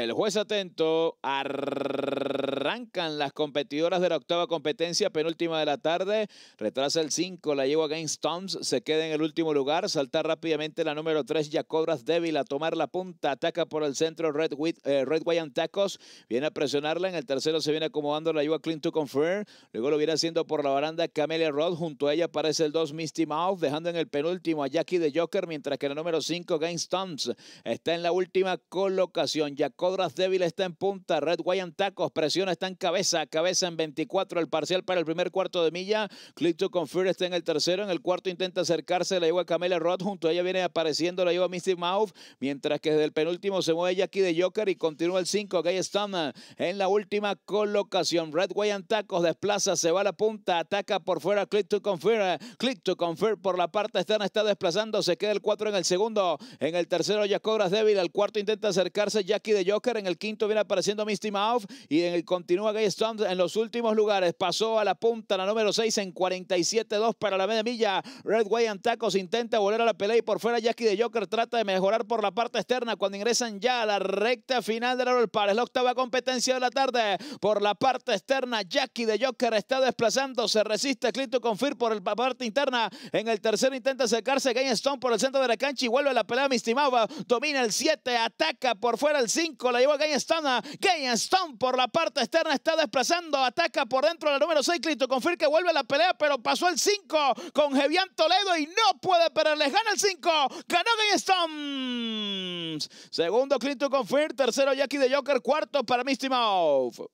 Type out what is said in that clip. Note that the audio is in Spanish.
El juez atento, arrancan las competidoras de la octava competencia, penúltima de la tarde, retrasa el 5, la lleva Game Stomps, se queda en el último lugar, salta rápidamente la número 3, Jacobras débil a tomar la punta, ataca por el centro Red, eh, Tacos, viene a presionarla, en el tercero se viene acomodando la lleva Clean to Confer, luego lo viene haciendo por la baranda Camelia Rod, junto a ella aparece el 2 Misty Mouth, dejando en el penúltimo a Jackie de Joker, mientras que la número 5 Game Stomps está en la última colocación, Jacob Cobra's débil está en punta. Red Guayan Tacos, presiona, está en cabeza. Cabeza en 24, el parcial para el primer cuarto de milla. Click to Confirm está en el tercero. En el cuarto intenta acercarse la lleva Camela Rod, Junto a ella viene apareciendo la lleva Misty Mouth. Mientras que desde el penúltimo se mueve Jackie de Joker y continúa el 5. Gay están en la última colocación. Red Guayan Tacos desplaza, se va a la punta, ataca por fuera. Click to Confirm. Click to Confirm por la parte externa está desplazando. Se queda el 4 en el segundo. En el tercero, ya Cobra's débil. El cuarto intenta acercarse Jackie de Joker en el quinto viene apareciendo Misty Mouth. Y en el continúa Gay Stone en los últimos lugares. Pasó a la punta, la número 6 en 47-2 para la media milla. Red Way and Tacos intenta volver a la pelea y por fuera Jackie de Joker trata de mejorar por la parte externa cuando ingresan ya a la recta final de la es La octava competencia de la tarde por la parte externa. Jackie de Joker está desplazando. Se resiste Clito Confir por la parte interna. En el tercero intenta acercarse Gay Stone por el centro de la cancha y vuelve a la pelea Misty Mouth. Domina el 7, ataca por fuera el 5. La llevó Gain Stone por la parte externa está desplazando. Ataca por dentro la número 6. Clito Confir que vuelve a la pelea, pero pasó el 5 con Gevian Toledo y no puede perderle. Gana el 5. Ganó Stone Segundo, Clito Confir. Tercero, Jackie de Joker. Cuarto para Misty Mouth.